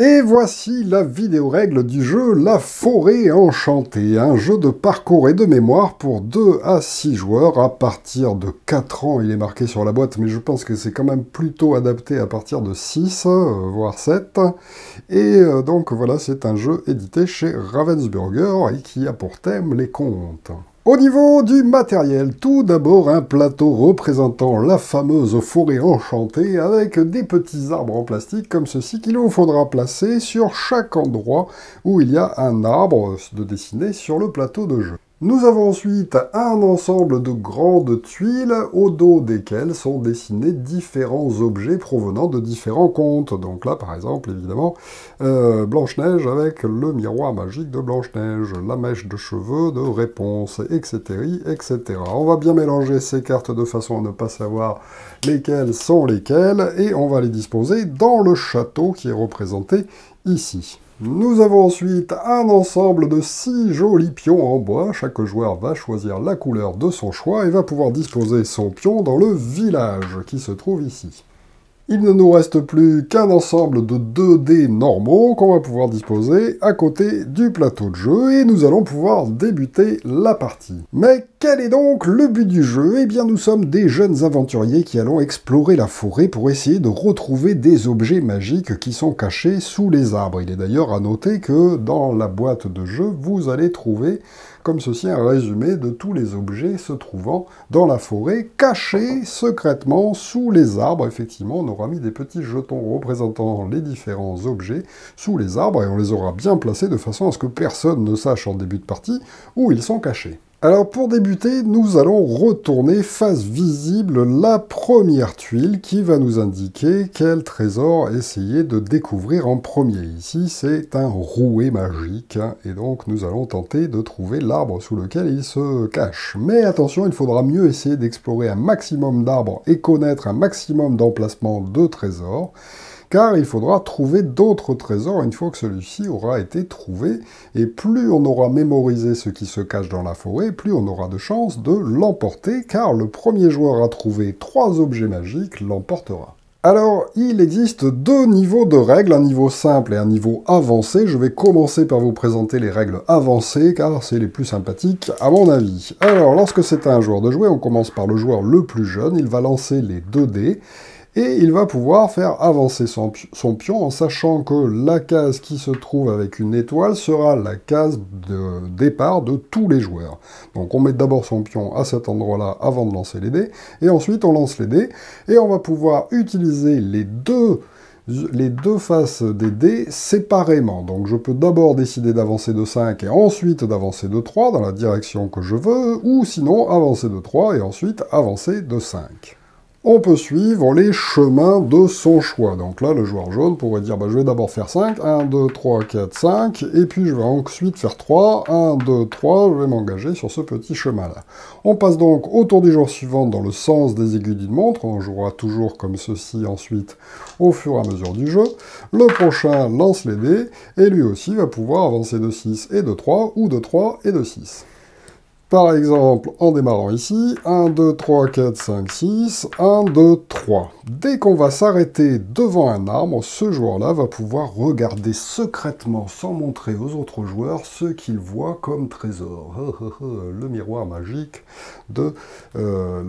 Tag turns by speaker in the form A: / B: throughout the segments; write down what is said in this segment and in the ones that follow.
A: Et voici la vidéo règle du jeu La Forêt Enchantée, un jeu de parcours et de mémoire pour 2 à 6 joueurs à partir de 4 ans. Il est marqué sur la boîte, mais je pense que c'est quand même plutôt adapté à partir de 6, euh, voire 7. Et euh, donc voilà, c'est un jeu édité chez Ravensburger et qui a pour thème les contes. Au niveau du matériel, tout d'abord un plateau représentant la fameuse forêt enchantée avec des petits arbres en plastique comme ceci qu'il vous faudra placer sur chaque endroit où il y a un arbre de dessiné sur le plateau de jeu. Nous avons ensuite un ensemble de grandes tuiles au dos desquelles sont dessinés différents objets provenant de différents contes. Donc là, par exemple, évidemment, euh, Blanche-Neige avec le miroir magique de Blanche-Neige, la mèche de cheveux de Réponse, etc., etc. On va bien mélanger ces cartes de façon à ne pas savoir lesquelles sont lesquelles et on va les disposer dans le château qui est représenté ici. Nous avons ensuite un ensemble de 6 jolis pions en bois. Chaque joueur va choisir la couleur de son choix et va pouvoir disposer son pion dans le village qui se trouve ici. Il ne nous reste plus qu'un ensemble de 2 dés normaux qu'on va pouvoir disposer à côté du plateau de jeu et nous allons pouvoir débuter la partie. Mais quel est donc le but du jeu Eh bien, nous sommes des jeunes aventuriers qui allons explorer la forêt pour essayer de retrouver des objets magiques qui sont cachés sous les arbres. Il est d'ailleurs à noter que dans la boîte de jeu, vous allez trouver, comme ceci, un résumé de tous les objets se trouvant dans la forêt, cachés secrètement sous les arbres. Effectivement, on aura mis des petits jetons représentant les différents objets sous les arbres et on les aura bien placés de façon à ce que personne ne sache en début de partie où ils sont cachés. Alors pour débuter, nous allons retourner face visible la première tuile qui va nous indiquer quel trésor essayer de découvrir en premier. Ici c'est un rouet magique hein, et donc nous allons tenter de trouver l'arbre sous lequel il se cache. Mais attention, il faudra mieux essayer d'explorer un maximum d'arbres et connaître un maximum d'emplacements de trésors car il faudra trouver d'autres trésors une fois que celui-ci aura été trouvé, et plus on aura mémorisé ce qui se cache dans la forêt, plus on aura de chances de l'emporter, car le premier joueur à trouver trois objets magiques l'emportera. Alors, il existe deux niveaux de règles, un niveau simple et un niveau avancé. Je vais commencer par vous présenter les règles avancées, car c'est les plus sympathiques, à mon avis. Alors, lorsque c'est un joueur de jouer, on commence par le joueur le plus jeune, il va lancer les 2 dés, et il va pouvoir faire avancer son, pion en sachant que la case qui se trouve avec une étoile sera la case de départ de tous les joueurs. Donc on met d'abord son pion à cet endroit-là avant de lancer les dés, et ensuite on lance les dés, et on va pouvoir utiliser les deux les deux faces des dés séparément. Donc je peux d'abord décider d'avancer de 5 et ensuite d'avancer de 3 dans la direction que je veux, ou sinon avancer de 3 et ensuite avancer de 5 on peut suivre les chemins de son choix. Donc là, le joueur jaune pourrait dire, bah, je vais d'abord faire 5, 1, 2, 3, 4, 5, et puis je vais ensuite faire 3, 1, 2, 3, je vais m'engager sur ce petit chemin-là. On passe donc au tour du jour suivant dans le sens des aiguilles d'une montre, on jouera toujours comme ceci ensuite au fur et à mesure du jeu. Le prochain lance les dés, et lui aussi va pouvoir avancer de 6 et de 3, ou de 3 et de 6. Par exemple, en démarrant ici, 1, 2, 3, 4, 5, 6, 1, 2, 3. Dès qu'on va s'arrêter devant un arbre, ce joueur-là va pouvoir regarder secrètement, sans montrer aux autres joueurs, ce qu'il voit comme trésor. le miroir magique de, euh,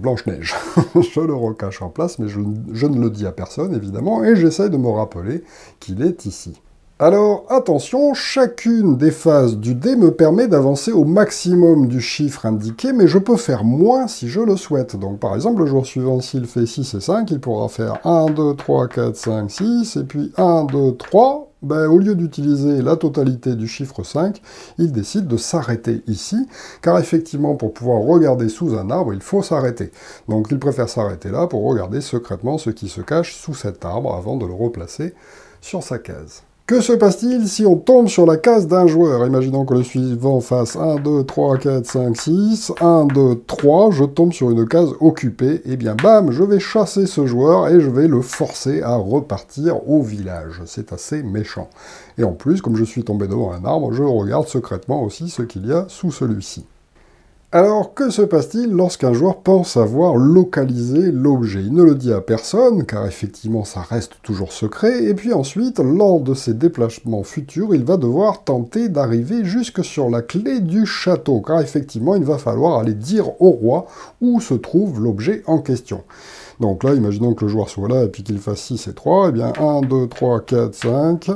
A: Blanche-Neige. je le recache en place, mais je ne le dis à personne, évidemment, et j'essaye de me rappeler qu'il est ici. Alors attention, chacune des phases du dé me permet d'avancer au maximum du chiffre indiqué, mais je peux faire moins si je le souhaite. Donc par exemple, le jour suivant, s'il fait 6 et 5, il pourra faire 1, 2, 3, 4, 5, 6, et puis 1, 2, 3. Ben, au lieu d'utiliser la totalité du chiffre 5, il décide de s'arrêter ici, car effectivement, pour pouvoir regarder sous un arbre, il faut s'arrêter. Donc il préfère s'arrêter là pour regarder secrètement ce qui se cache sous cet arbre avant de le replacer sur sa case. Que se passe-t-il si on tombe sur la case d'un joueur Imaginons que le suivant fasse 1, 2, 3, 4, 5, 6, 1, 2, 3, je tombe sur une case occupée, et eh bien bam, je vais chasser ce joueur et je vais le forcer à repartir au village. C'est assez méchant. Et en plus, comme je suis tombé devant un arbre, je regarde secrètement aussi ce qu'il y a sous celui-ci. Alors que se passe-t-il lorsqu'un joueur pense avoir localisé l'objet Il ne le dit à personne, car effectivement ça reste toujours secret, et puis ensuite, lors de ses déplacements futurs, il va devoir tenter d'arriver jusque sur la clé du château, car effectivement il va falloir aller dire au roi où se trouve l'objet en question. Donc là, imaginons que le joueur soit là et puis qu'il fasse 6 et 3, et eh bien 1, 2, 3, 4, 5,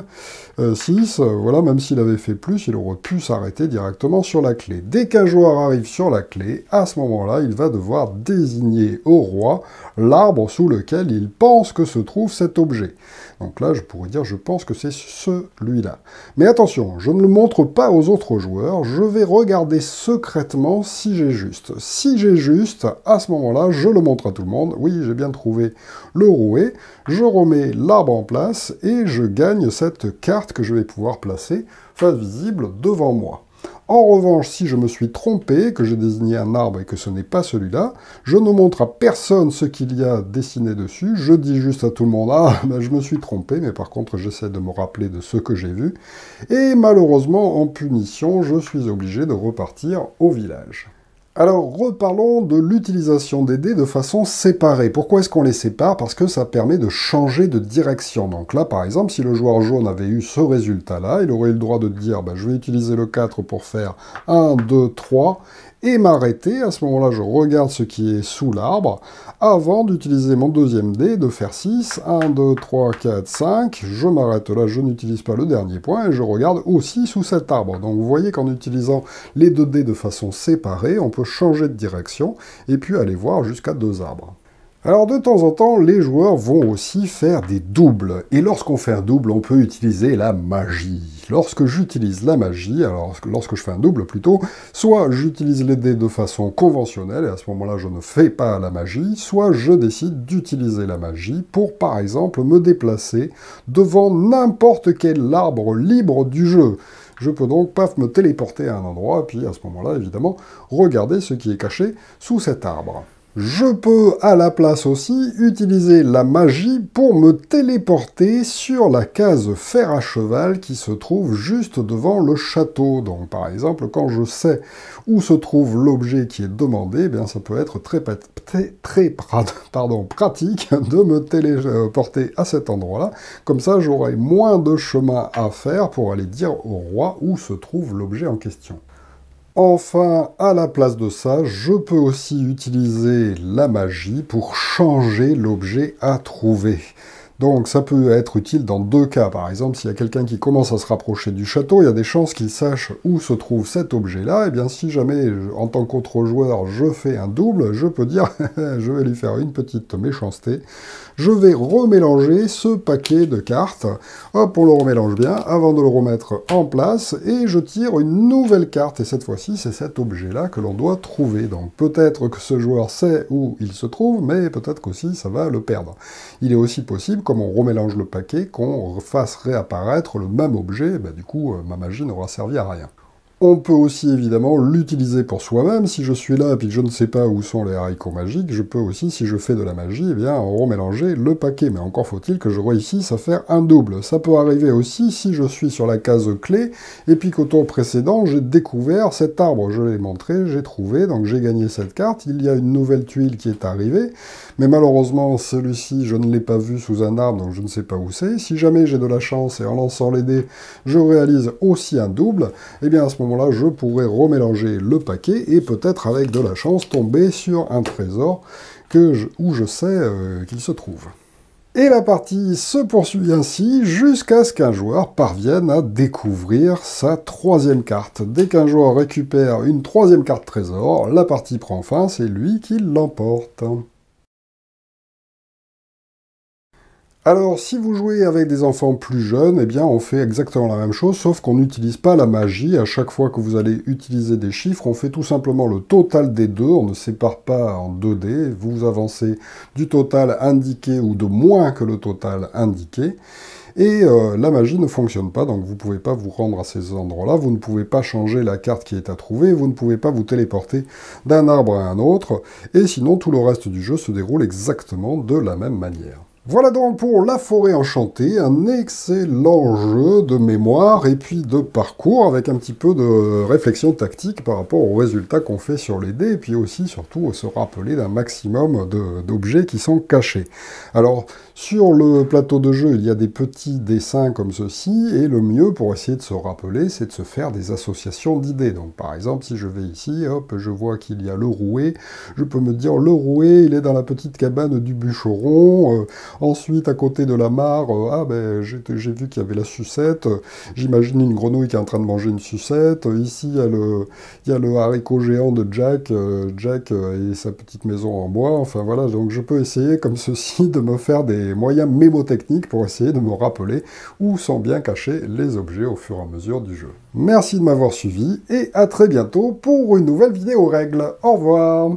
A: 6, voilà, même s'il avait fait plus, il aurait pu s'arrêter directement sur la clé. Dès qu'un joueur arrive sur la clé, à ce moment-là, il va devoir désigner au roi l'arbre sous lequel il pense que se trouve cet objet. Donc là, je pourrais dire, je pense que c'est celui-là. Mais attention, je ne le montre pas aux autres joueurs, je vais regarder secrètement si j'ai juste. Si j'ai juste, à ce moment-là, je le montre à tout le monde, oui, j'ai bien trouvé le rouet, je remets l'arbre en place et je gagne cette carte que je vais pouvoir placer face visible devant moi. En revanche, si je me suis trompé, que j'ai désigné un arbre et que ce n'est pas celui-là, je ne montre à personne ce qu'il y a dessiné dessus, je dis juste à tout le monde « Ah, ben, je me suis trompé », mais par contre j'essaie de me rappeler de ce que j'ai vu, et malheureusement, en punition, je suis obligé de repartir au village. Alors reparlons de l'utilisation des dés de façon séparée. Pourquoi est-ce qu'on les sépare Parce que ça permet de changer de direction. Donc là par exemple, si le joueur jaune avait eu ce résultat là, il aurait eu le droit de dire bah, je vais utiliser le 4 pour faire 1, 2, 3, et m'arrêter. À ce moment-là, je regarde ce qui est sous l'arbre avant d'utiliser mon deuxième dé, de faire 6. 1, 2, 3, 4, 5. Je m'arrête là, je n'utilise pas le dernier point et je regarde aussi sous cet arbre. Donc vous voyez qu'en utilisant les deux dés de façon séparée, on peut changer de direction et puis aller voir jusqu'à deux arbres. Alors de temps en temps, les joueurs vont aussi faire des doubles. Et lorsqu'on fait un double, on peut utiliser la magie. Lorsque j'utilise la magie, alors lorsque je fais un double plutôt, soit j'utilise les dés de façon conventionnelle, et à ce moment-là je ne fais pas la magie, soit je décide d'utiliser la magie pour par exemple me déplacer devant n'importe quel arbre libre du jeu. Je peux donc, paf, me téléporter à un endroit, et puis à ce moment-là, évidemment, regarder ce qui est caché sous cet arbre je peux à la place aussi utiliser la magie pour me téléporter sur la case fer à cheval qui se trouve juste devant le château. Donc par exemple, quand je sais où se trouve l'objet qui est demandé, eh bien ça peut être très, pratique de me téléporter à cet endroit-là. Comme ça, j'aurai moins de chemin à faire pour aller dire au roi où se trouve l'objet en question. Enfin, à la place de ça, je peux aussi utiliser la magie pour changer l'objet à trouver. Donc ça peut être utile dans deux cas. Par exemple, s'il y a quelqu'un qui commence à se rapprocher du château, il y a des chances qu'il sache où se trouve cet objet-là. Et eh bien si jamais, en tant qu'autre-joueur, je fais un double, je peux dire, je vais lui faire une petite méchanceté. Je vais remélanger ce paquet de cartes. Hop, on le remélange bien avant de le remettre en place. Et je tire une nouvelle carte. Et cette fois-ci, c'est cet objet-là que l'on doit trouver. Donc peut-être que ce joueur sait où il se trouve, mais peut-être qu'aussi ça va le perdre. Il est aussi possible comme on remélange le paquet, qu'on fasse réapparaître le même objet, ben, du coup, euh, ma magie n'aura servi à rien. On peut aussi évidemment l'utiliser pour soi-même. Si je suis là et que je ne sais pas où sont les haricots magiques, je peux aussi, si je fais de la magie, eh bien, remélanger le paquet. Mais encore faut-il que je réussisse à faire un double. Ça peut arriver aussi si je suis sur la case clé et puis qu'au tour précédent, j'ai découvert cet arbre. Je l'ai montré, j'ai trouvé, donc j'ai gagné cette carte. Il y a une nouvelle tuile qui est arrivée. Mais malheureusement, celui-ci, je ne l'ai pas vu sous un arbre, donc je ne sais pas où c'est. Si jamais j'ai de la chance et en lançant les dés, je réalise aussi un double, eh bien à ce moment là je pourrais remélanger le paquet et peut-être avec de la chance tomber sur un trésor que où je sais euh, qu'il se trouve. Et la partie se poursuit ainsi jusqu'à ce qu'un joueur parvienne à découvrir sa troisième carte. Dès qu'un joueur récupère une troisième carte trésor, la partie prend fin, c'est lui qui l'emporte. Alors, si vous jouez avec des enfants plus jeunes, eh bien, on fait exactement la même chose, sauf qu'on n'utilise pas la magie. À chaque fois que vous allez utiliser des chiffres, on fait tout simplement le total des deux. On ne sépare pas en 2D. Vous avancez du total indiqué ou de moins que le total indiqué. Et euh, la magie ne fonctionne pas, donc vous ne pouvez pas vous rendre à ces endroits-là, vous ne pouvez pas changer la carte qui est à trouver, vous ne pouvez pas vous téléporter d'un arbre à un autre, et sinon tout le reste du jeu se déroule exactement de la même manière. Voilà donc pour La Forêt Enchantée, un excellent jeu de mémoire et puis de parcours avec un petit peu de réflexion tactique par rapport aux résultats qu'on fait sur les dés et puis aussi surtout se rappeler d'un maximum d'objets qui sont cachés. Alors sur le plateau de jeu il y a des petits dessins comme ceci et le mieux pour essayer de se rappeler c'est de se faire des associations d'idées. Donc par exemple si je vais ici, hop je vois qu'il y a le rouet, je peux me dire le rouet il est dans la petite cabane du bûcheron. Euh, Ensuite, à côté de la mare, euh, ah ben j'ai vu qu'il y avait la sucette. J'imagine une grenouille qui est en train de manger une sucette. Ici, il y a le, haricot géant de Jack, euh, Jack euh, et sa petite maison en bois. Enfin voilà, donc je peux essayer comme ceci de me faire des moyens mémotechniques pour essayer de me rappeler où sans bien cacher les objets au fur et à mesure du jeu. Merci de m'avoir suivi et à très bientôt pour une nouvelle vidéo règles. Au revoir